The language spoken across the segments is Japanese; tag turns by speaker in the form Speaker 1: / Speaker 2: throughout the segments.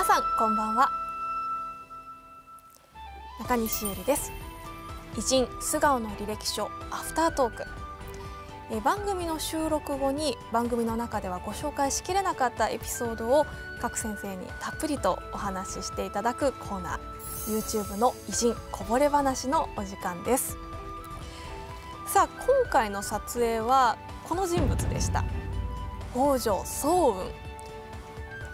Speaker 1: 皆さんこんばんは中西ゆりです偉人素顔の履歴書アフタートークえ番組の収録後に番組の中ではご紹介しきれなかったエピソードを各先生にたっぷりとお話ししていただくコーナー YouTube の偉人こぼれ話のお時間ですさあ今回の撮影はこの人物でした北条早雲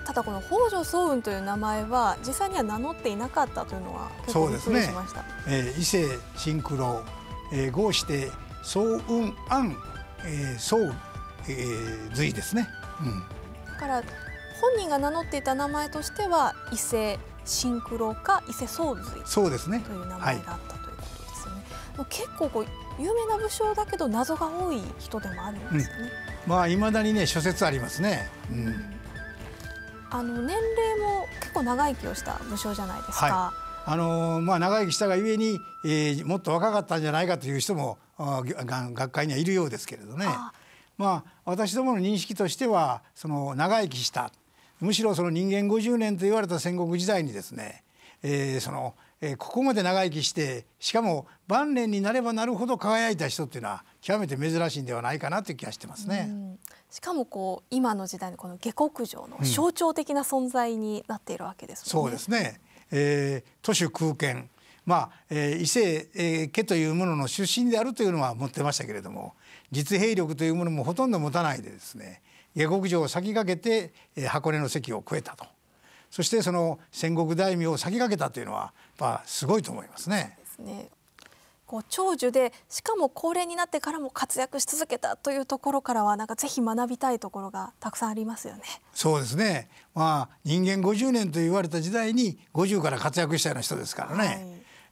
Speaker 1: ただこの北条早雲という名前は実際には名乗っていなかったというのは結構びっくりね
Speaker 2: えー、伊勢新九郎、えー、合して早雲庵えー、早、えー、随ですね、う
Speaker 1: ん、だから本人が名乗っていた名前としては伊勢新九郎か伊勢早瑞そうですねという名前があったということですね。はい、結構こう有名な武将だけど謎が多い人でもあるん
Speaker 2: ですよね。うん、まあ未だにね諸説ありますね。うん
Speaker 1: あの年齢も結構長生きをした武将じゃないですか。は
Speaker 2: いあのまあ、長生きしたがゆえに、えー、もっと若かったんじゃないかという人も学会にはいるようですけれどねまあ、私どもの認識としてはその長生きしたむしろその人間50年と言われた戦国時代にですね、えー、そのえここまで長生きしてしかも晩年になればなるほど輝いた人っていうのは極めて珍しいんではないかなという気がしてますね。
Speaker 1: しかもこう今の時代のこの下克上の象徴的な存在になっているわけです、ねう
Speaker 2: ん、そうですね。えー、都市空間まあ、えー、異性、えー、家というものの出身であるというのは持ってましたけれども実兵力というものもほとんど持たないでですね下克上を先駆けて、えー、箱根の席を越えたとそしてその戦国大名を先駆けたというのはぱすごいと思いますね。で
Speaker 1: すねこう長寿でしかも高齢になってからも活躍し続けたというところからはなんかぜひ学びたいところがたくさんありますよね。
Speaker 2: そうですね。まあ人間50年と言われた時代に50から活躍したような人ですからね。はい、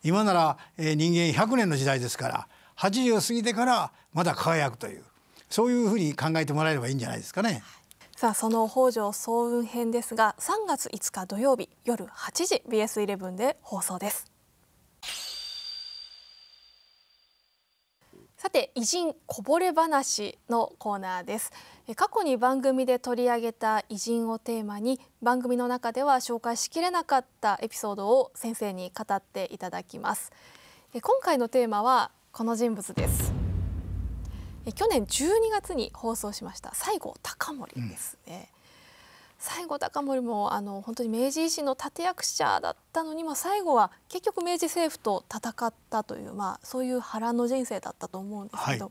Speaker 2: 今なら、えー、人間100年の時代ですから80を過ぎてからまだ輝くというそういうふうに考えてもらえればいいんじゃないですかね。はい
Speaker 1: さあその北条早雲編ですが3月5日土曜日夜8時 BS11 で放送ですさて偉人こぼれ話のコーナーです過去に番組で取り上げた偉人をテーマに番組の中では紹介しきれなかったエピソードを先生に語っていただきます今回のテーマはこの人物です去年12月に放送しました西郷隆盛ですね、うん、西郷隆盛もあの本当に明治維新の立役者だったのに、まあ、最後は結局明治政府と戦ったという、まあ、そういう波乱の人生だったと思うんですけど、は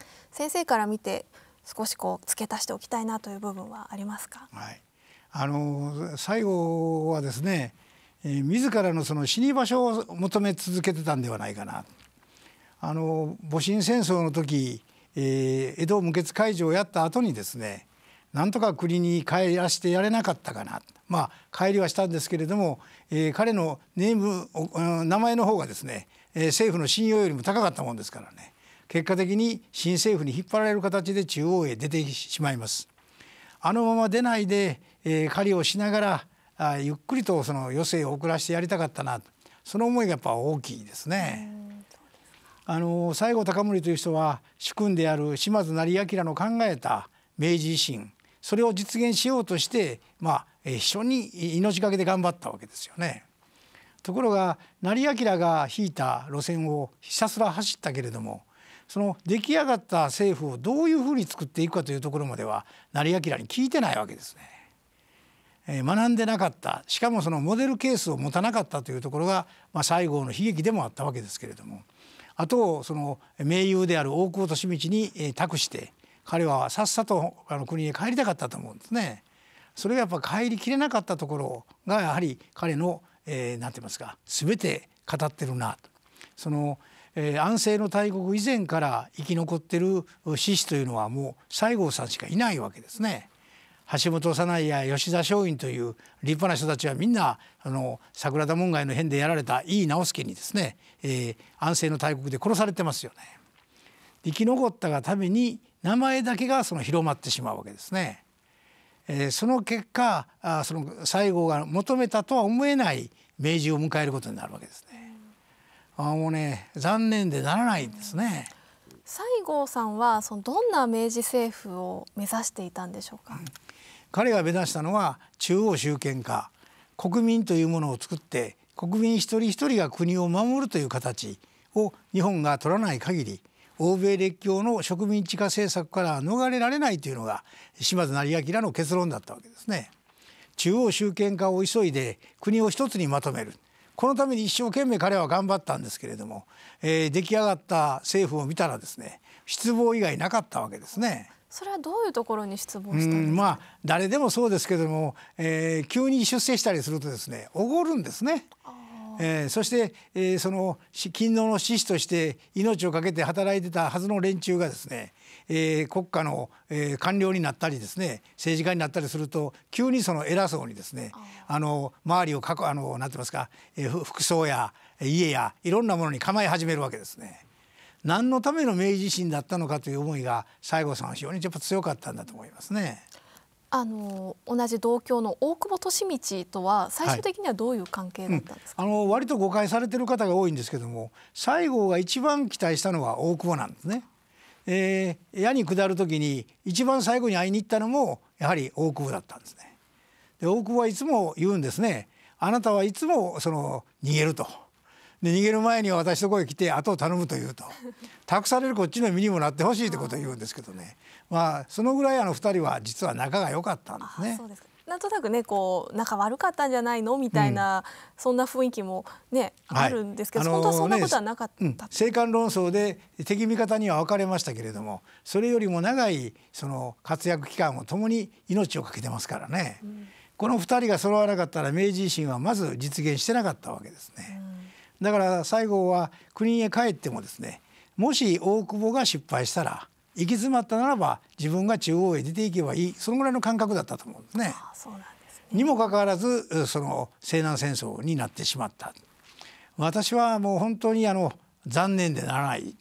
Speaker 1: い、先生から見て少しこう付け足しておきたいなという部分はありますか、はい、
Speaker 2: あの最後はですね、えー、自らのその死に場所を求め続けてたんではないかな。あの戊辰戦争の時えー、江戸無血解除をやった後にですねなんとか国に帰らしてやれなかったかなまあ帰りはしたんですけれども、えー、彼のネーム名前の方がですね、え政府の信用よりも高かったもんですからね結果的に新政府に引っ張られる形で中央へ出てしまいます。あのまま出ないで、えー、狩りをしながらあゆっくりとその余生を遅らせてやりたかったなその思いがやっぱ大きいですね。あの西郷隆盛という人は主君である島津斉彬の考えた明治維新それを実現しようとして、まあ、一緒に命がけで頑張ったわけですよね。ところが成明が引いた路線をひたすら走ったけれどもその出来上がった政府をどういうふうに作っていくかというところまでは成明に聞いてないわけですね。え学んでなかったしかもそのモデルケースを持たなかったというところが、まあ、西郷の悲劇でもあったわけですけれどもあとその盟友である大久保利通に託して彼はさっさとあの国へ帰りたかったと思うんですね。それがやっぱ帰りきれなかったところがやはり彼の、えー、なんて言いますか全て語ってるなと。そのえー、安政の大国以前から生き残ってる志士というのはもう西郷さんしかいないわけですね。橋本早苗や吉田松陰という立派な人たちはみんなあの桜田門外の変でやられた井伊直弼にですね、えー、安政の大国で殺されてますよね。生き残ったがために名前だけがその広まってしまうわけですね。えー、その結果あその西郷が求めたとは思えない明治を迎えることになるわけですね。あもうね残念でならないんですね。
Speaker 1: 西郷さんはそのどんな明治政府を目指していたんでしょうか。うん
Speaker 2: 彼が目指したのは中央集権化国民というものを作って国民一人一人が国を守るという形を日本が取らない限り欧米列強の植民地化政策から逃れられないというのが島津成明の結論だったわけですね。中央集権化を急いで国を一つにまとめるこのために一生懸命彼は頑張ったんですけれども、えー、出来上がった政府を見たらですね失望以外なかったわけですね。
Speaker 1: それはどういうところに失望したま
Speaker 2: あ誰でもそうですけども、えー、急に出世したりするとですねおごるんですね。えー、そして、えー、その勤労の志士として命をかけて働いてたはずの連中がですね、えー、国家の、えー、官僚になったりですね政治家になったりすると急にその偉そうにですねあの周りをかあのなんて言いますか、えー、服装や家やいろんなものに構え始めるわけですね。何のための明治維新だったのかという思いが西郷さんは非常にやっぱ強かったんだと思いますね。
Speaker 1: あの同じ同郷の大久保利通とは最終的にはどういう関係だった
Speaker 2: んですか、はいうん、あの割と誤解されてる方が多いんですけども西郷が一番期待したのは大久保なんですね。えー、矢に下る時に一番最後に会いに行ったのもやはり大久保だったんですね。で大久保はいつも言うんですね。あなたはいつもその逃げるとで逃げる前には私こへ来て後を頼むというと託されるこっちの身にもなってほしいってことを言うんですけどねまあそのぐらいあの2人は実は仲が良かったんですね。
Speaker 1: なんとなくねこう仲悪かったんじゃないのみたいな、うん、そんな雰囲気もね、あるんですけど、あのー、本当はそんなことはなかった、
Speaker 2: ねうん、政官論争で敵味方には分かれましたけれどもそれよりも長いその活躍期間を共に命を懸けてますからね、うん、この2人が揃わなかったら明治維新はまず実現してなかったわけですね。だから西郷は国へ帰ってもですねもし大久保が失敗したら行き詰まったならば自分が中央へ出ていけばいいそのぐらいの感覚だったと思うんですね。にもかかわらずその西南戦争になってしまった私はもう本当にあの残念でならない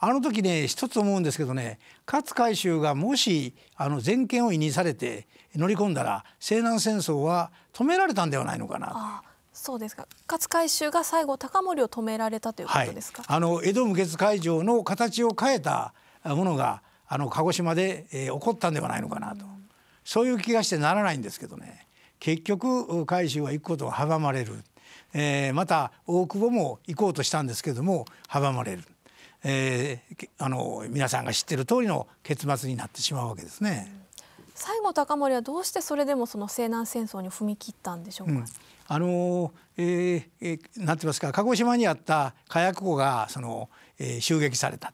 Speaker 2: あの時ね一つ思うんですけどね勝海舟がもしあの全権を委任されて乗り込んだら西南戦争は止められたんではないのかなと。
Speaker 1: あそうですか勝海舟が最後高森を止められたということで
Speaker 2: すか、はい、あの江戸無血開城の形を変えたものがあの鹿児島で、えー、起こったんではないのかなと、うん、そういう気がしてならないんですけどね結局海舟は行くことを阻まれる、えー、また大久保も行こうとしたんですけども阻まれる、えー、あの皆さんが知ってる通りの結末になってしまうわけです
Speaker 1: ね。うん西郷隆盛はどうしてそれでもその西南戦争に踏み切ったんでしょうか。うん
Speaker 2: あのえーえー、なんて言いますか鹿児島にあった火薬庫がその、えー、襲撃された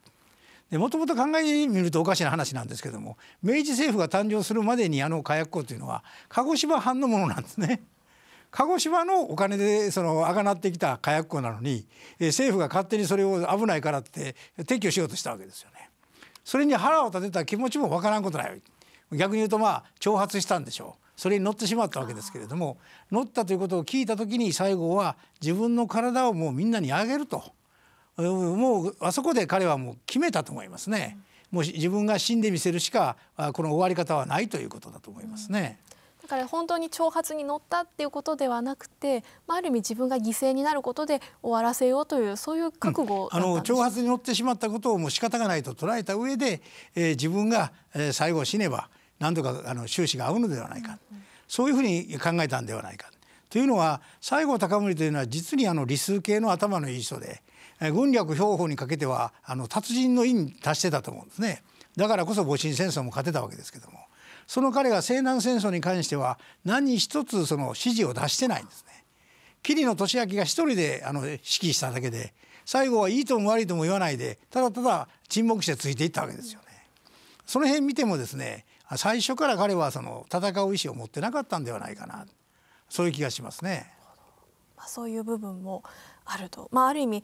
Speaker 2: もともと考えてみるとおかしな話なんですけども明治政府が誕生するまでにあの火薬庫というのは鹿児島藩のものなんですね。鹿児島のお金でそのあがなってきた火薬庫なのに、えー、政府が勝手にそれを危ないからって撤去しようとしたわけですよね。それに腹を立てた気持ちもわからんことない。逆に言うとまあ挑発したんでしょうそれに乗ってしまったわけですけれども乗ったということを聞いた時に最後は自分の体をもうみんなにあげるともうあそこで彼はもう決めたと思いますね。もう自分が死んでみせるしかこの終わり方はないということだと思いますね。
Speaker 1: だから本当に挑発に乗ったっていうことではなくて、まあ、ある意味自分が犠牲になることで終わらせようというそういう覚悟、あの挑
Speaker 2: 発に乗ってしまったことをもう仕方がないと捉えた上で、えー、自分が、えー、最後死ねば何とかあの収支が合うのではないか、そういうふうに考えたんではないか。というのは西郷隆盛というのは実にあの理数系の頭のいい人で軍略標法にかけてはあの達人の意に達してたと思うんですね。だからこそ戊辰戦争も勝てたわけですけどもその彼が西南戦争に関しては何一つその指示を出してないんですね。桐野利明が一人であの指揮しただけで最後はいいとも悪いとも言わないでただただ沈黙してついていったわけですよね。その辺見てもですね最初から彼はその戦う意思を持ってなかったんではないかなそういう気がしますね。
Speaker 1: まあ、そういう部分もあると、まあ、ある意味、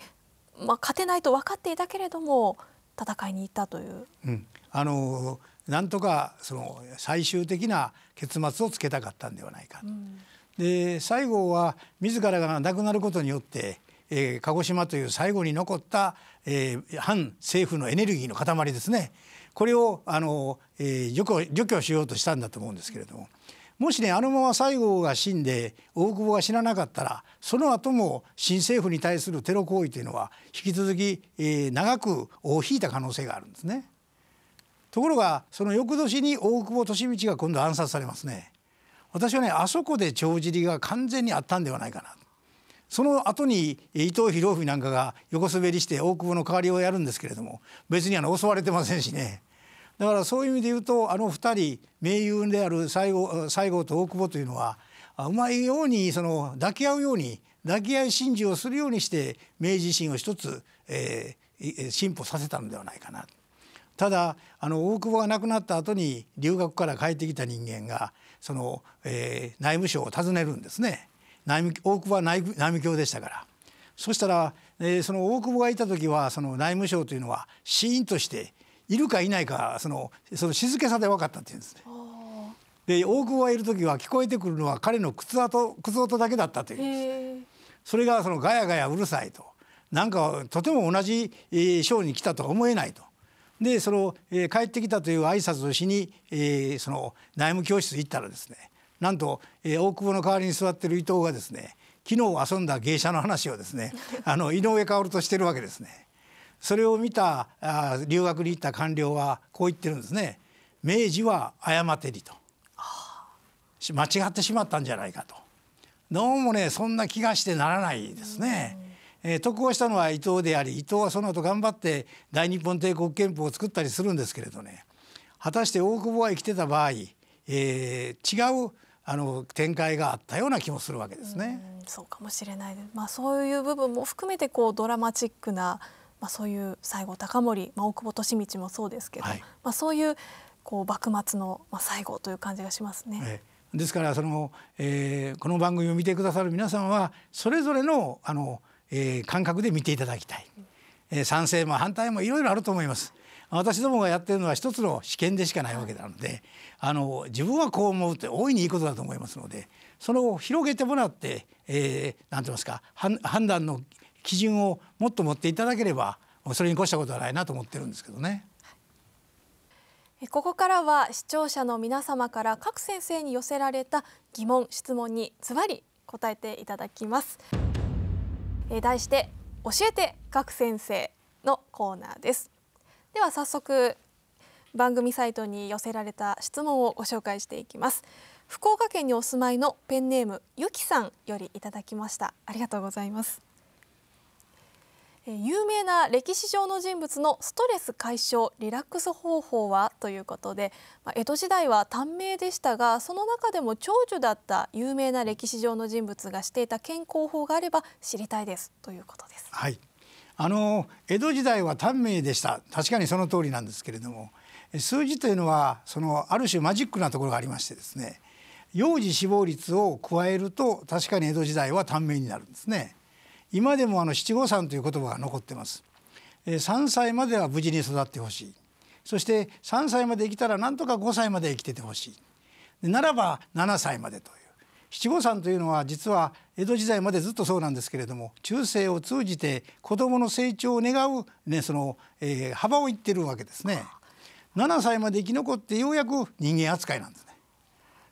Speaker 1: まあ、勝てないと分かっていたけれども戦いに行ったという。
Speaker 2: うん、あのなんとかその最終的な結末をつけたかったんではないか、うん、で最後は自らが亡くなることによって、えー、鹿児島という最後に残った、えー、反政府のエネルギーの塊ですねこれをあの、えー、除去除去しようとしたんだと思うんですけれどももしねあのまま西郷が死んで大久保が死ななかったらその後も新政府に対するテロ行為というのは引き続き、えー、長く尾を引いた可能性があるんですね。ところがその翌年に大久保利通が今度暗殺されますね。私はねあそこで帳尻が完全にあったんではないかなその後に伊藤博文なんかが横滑りして大久保の代わりをやるんですけれども別にあの襲われてませんしねだからそういう意味で言うとあの2人盟友である西郷西郷と大久保というのはうまいようにその抱き合うように抱き合い真事をするようにして明治維新を一つ、えー、進歩させたのではないかな。ただあの大久保が亡くなった後に留学から帰ってきた人間がその、えー、内務省を訪ねるんですね内務大久保は内務卿でしたからそしたら、えー、その大久保がいた時はその内務省というのはシーンとしているかいないかそのその静けさで分かったっていうんですね。で大久保がいる時は聞こえてくるのは彼の靴跡靴音だけだったというんです。それがそのガヤガヤうるさいとなんかとても同じえショーに来たとは思えないと。でその、えー、帰ってきたという挨拶をしに、えー、その内務教室行ったらですねなんと、えー、大久保の代わりに座ってる伊藤がですね昨日遊んだ芸者の話をですねあの井上薫としてるわけですね。それを見たあ留学に行った官僚はこう言ってるんですね明治は誤ってりと間違ってしまったんじゃないかとどうもねそんな気がしてならないですね。えー、得をしたのは伊藤であり伊藤はその後頑張って大日本帝国憲法を作ったりするんですけれどね果たして大久保が生きてた場合、えー、違うあの展開があったような気もするわけですね。
Speaker 1: うそうかもしれない。まあそういう部分も含めてこうドラマチックなまあ、そういう西郷隆盛、まあ、大久保利通もそうですけど、はい、まあ、そういうこう幕末の、まあ、西郷という感じがしますね。
Speaker 2: ですからその、えー、この番組を見てくださる皆さんはそれぞれのあの、えー、感覚で見ていただきたい、えー、賛成も反対もいろいろあると思います。私どもがやってるのは一つの試験でしかないわけなのであの自分はこう思うって大いにいいことだと思いますのでその広げてもらって、えー、なんて言いますか判断の基準をもっと持っていただければそれに越したことはないなと思ってるんで
Speaker 1: すけどね。ここからは視聴者の皆様から各先生に寄せられた疑問・質問にズバリ答えていただきます。え題して教えて各先生のコーナーです。では早速番組サイトに寄せられた質問をご紹介していきます。福岡県にお住まいのペンネームゆきさんよりいただきました。ありがとうございます。有名な歴史上の人物のストレス解消リラックス方法はということで、ま江戸時代は短命でしたがその中でも長寿だった有名な歴史上の人物がしていた健康法があれば知りたいですということで
Speaker 2: す。はい、あの江戸時代は短命でした確かにその通りなんですけれども数字というのはそのある種マジックなところがありましてですね幼児死亡率を加えると確かに江戸時代は短命になるんですね。今でもあの七五三という言葉が残ってます、えー、3歳までは無事に育ってほしいそして三歳まで生きたらなんとか五歳まで生きててほしいならば七歳までという七五三というのは実は江戸時代までずっとそうなんですけれども中世を通じて子供の成長を願う、ねそのえー、幅を言ってるわけですね。七歳まで生き残ってようやく人間扱いなんですね。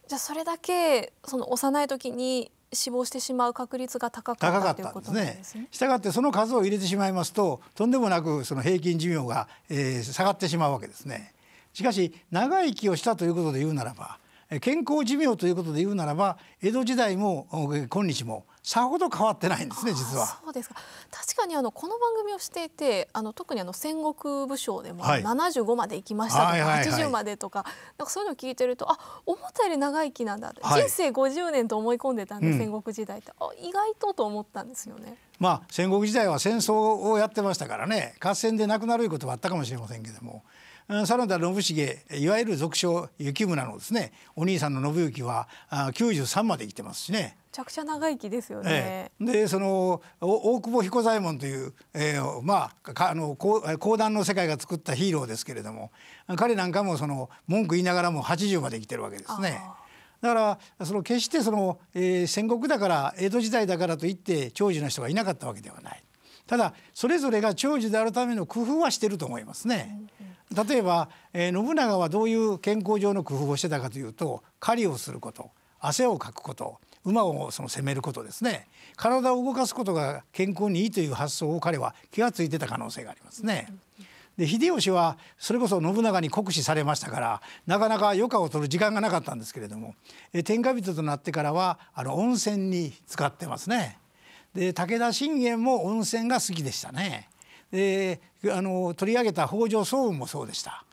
Speaker 1: じゃあそれだけその幼い時に死亡してしまう確率が高かったということんですね。
Speaker 2: したがってその数を入れてしまいますととんでもなくその平均寿命が、えー、下がってしまうわけですね。しかし長生きをしたということで言うならば健康寿命ということで言うならば江戸時代も今日もさほど変わってないんですね実は。
Speaker 1: そうですか確かにあのこの番組をしていてあの特にあの戦国武将でも、はい、75まで行きましたとか、はいはいはい、80までとかなんかそういうのを聞いてるとあ思ったより長生きなんだ、はい、人生50年と思い込んでたんで、戦国時代ってあ意外とと思ったんですよね。
Speaker 2: まあ、戦国時代は戦争をやってましたからね合戦で亡くなることはあったかもしれませんけども真田信繁いわゆる俗称雪村のですねお兄さんの信行は93まで生きてますしね。
Speaker 1: めちゃくちゃ長生きですよね。
Speaker 2: ええ、でその大久保彦左衛門という、えー、まああの講談の世界が作ったヒーローですけれども彼なんかもその文句言いながらも80まで生きてるわけですね。だからその決してその、えー、戦国だから江戸時代だからといって長寿の人がいなかったわけではない。ただそれぞれが長寿であるための工夫はしてると思いますね。うん例えば、えー、信長はどういう健康上の工夫をしてたかというと狩りをすること汗をかくこと馬をその攻めることですね体を動かすことが健康にいいという発想を彼は気が付いてた可能性がありますね。で秀吉はそれこそ信長に酷使されましたからなかなか余暇を取る時間がなかったんですけれども天下人となってからはあの温泉に使ってますね。で武田信玄も温泉が好きでしたね。えー、あの取り上げた北条早雲もそうでした。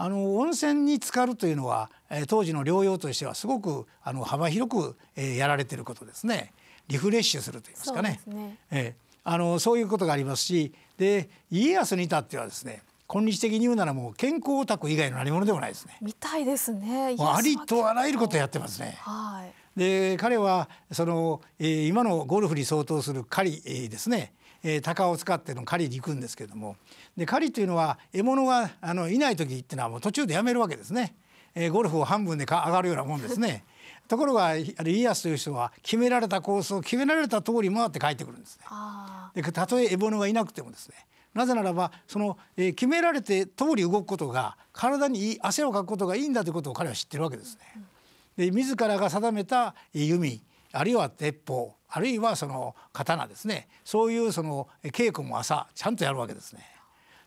Speaker 2: あの温泉に浸かるというのは、えー、当時の療養としてはすごくあの幅広く、えー、やられてることですね。リフレッシュすると言いますかね。ねえー、あのそういうことがありますし、で家康に至ってはですね。今日的に言うならもう健康オタク以外の何者でもないですね。
Speaker 1: みたいですね。あり
Speaker 2: とあらゆることやってますね。はい。で彼はその、えー、今のゴルフに相当する狩り、えー、ですねえー、鷹を使っての狩りに行くんですけれどもで狩りというのは獲物があのいない時っていうのはもう途中でやめるわけですね、えー、ゴルフを半分でか上がるようなもんですね。ところが家康という人は決められたコースを決められた通り回って帰ってくるんですね。でたとえ獲物がいなくてもですねなぜならばその、えー、決められて通り動くことが体にいい汗をかくことがいいんだということを彼は知ってるわけですね。で自らが定めた弓あるいは鉄砲あるいはその刀ですねそういうその稽古も朝ちゃんとやるわけですね。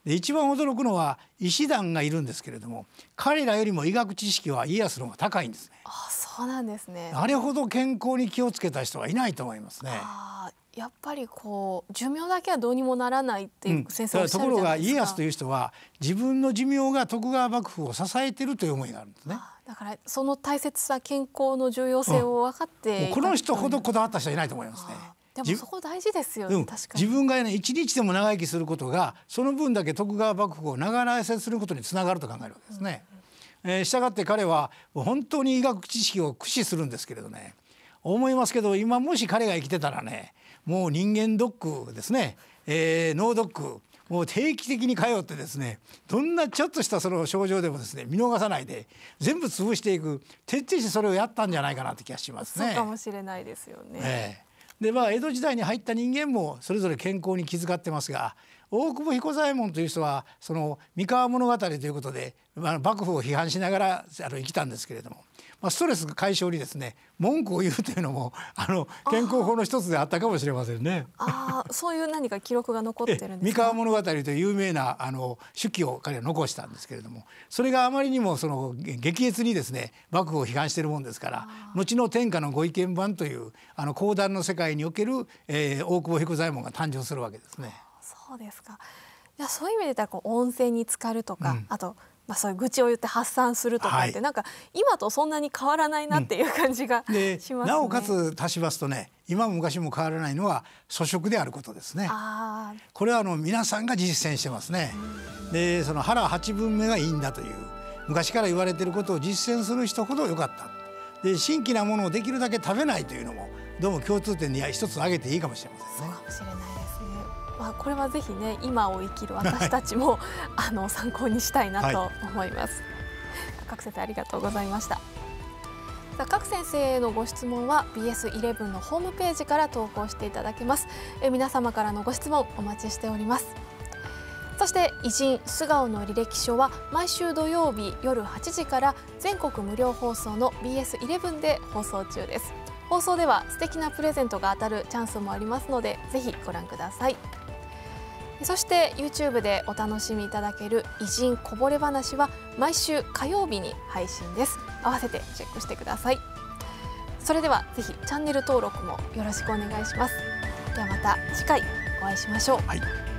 Speaker 2: で一番驚くのは医師団がいるんですけれども彼らよりも医学知識は家康の方が高いんですね。
Speaker 1: あそうなんですねあれほ
Speaker 2: ど健康に気をつけた人はいないと思いますね。あ
Speaker 1: やっぱりこう寿命だけはどうにもならないっていう先生おっしゃるじゃないですか、うん、ところが
Speaker 2: 家康という人は自分の寿命が徳川幕府を支えてるという思いがあるんですね。
Speaker 1: だからその大切さ健康の重要性を分かって、うん、この人ほ
Speaker 2: どこだわった人はいないと思いますね。
Speaker 1: でもそこ大事ですよ、ね、確か
Speaker 2: に自分がね一日でも長生きすることがその分だけ徳川幕府を長らえせすることにつながると考えるわけですね。えしたがって彼は本当に医学知識を駆使するんですけれどね思いますけど今もし彼が生きてたらねもう人間ドックですね、えー、脳ドックもう定期的に通ってですねどんなちょっとしたその症状でもですね見逃さないで全部潰していく徹底してそれをやったんじゃないかなって気がしますね。そうか
Speaker 1: もしれないですよね。え
Speaker 2: ー、でまあ江戸時代に入った人間もそれぞれ健康に気遣ってますが大久保彦左衛門という人はその三河物語ということで、まあ、幕府を批判しながらあの生きたんですけれどもまあ、ストレス解消にですね文句を言うというのもあの健康法の一つであったかもしれませんね。
Speaker 1: ああそういう何か記録が残ってるんで
Speaker 2: すか。三河物語という有名なあの手記を彼は残したんですけれどもそれがあまりにもその激烈にですね幕府を批判しているもんですから後の天下のご意見番というあの講談の世界における、えー、大久保彦左衛門が誕生するわけですね。
Speaker 1: そうですか。いやそういう意味で言ったらこう温泉に浸かるとか、うん、あとまあ、そういう愚痴を言って発散するとかって、はい、なんか今とそんなに変わらないなっていう感じが、うん、します、ね、なおか
Speaker 2: つ足しますとね今も昔も変わらないのは粗食であることですねこれはあの皆さんが実践してますね。でその腹八分目がいいんだという昔から言われてることを実践する人ほど良かった。で新規なものをできるだけ食べないというのもどうも共通点に一つ挙げていいかもしれ
Speaker 1: ませんね。まあ、これはぜひね今を生きる私たちも、はい、あの参考にしたいなと思います。はい、各先生ありがとうございました。さあ各先生へのご質問は BS11 のホームページから投稿していただけます。え皆様からのご質問お待ちしております。そして偉人素顔の履歴書は毎週土曜日夜8時から全国無料放送の BS11 で放送中です放送では素敵なプレゼントが当たるチャンスもありますのでぜひご覧くださいそして YouTube でお楽しみいただける偉人こぼれ話は毎週火曜日に配信です合わせてチェックしてくださいそれではぜひチャンネル登録もよろしくお願いしますではまた次回お会いしましょう、はい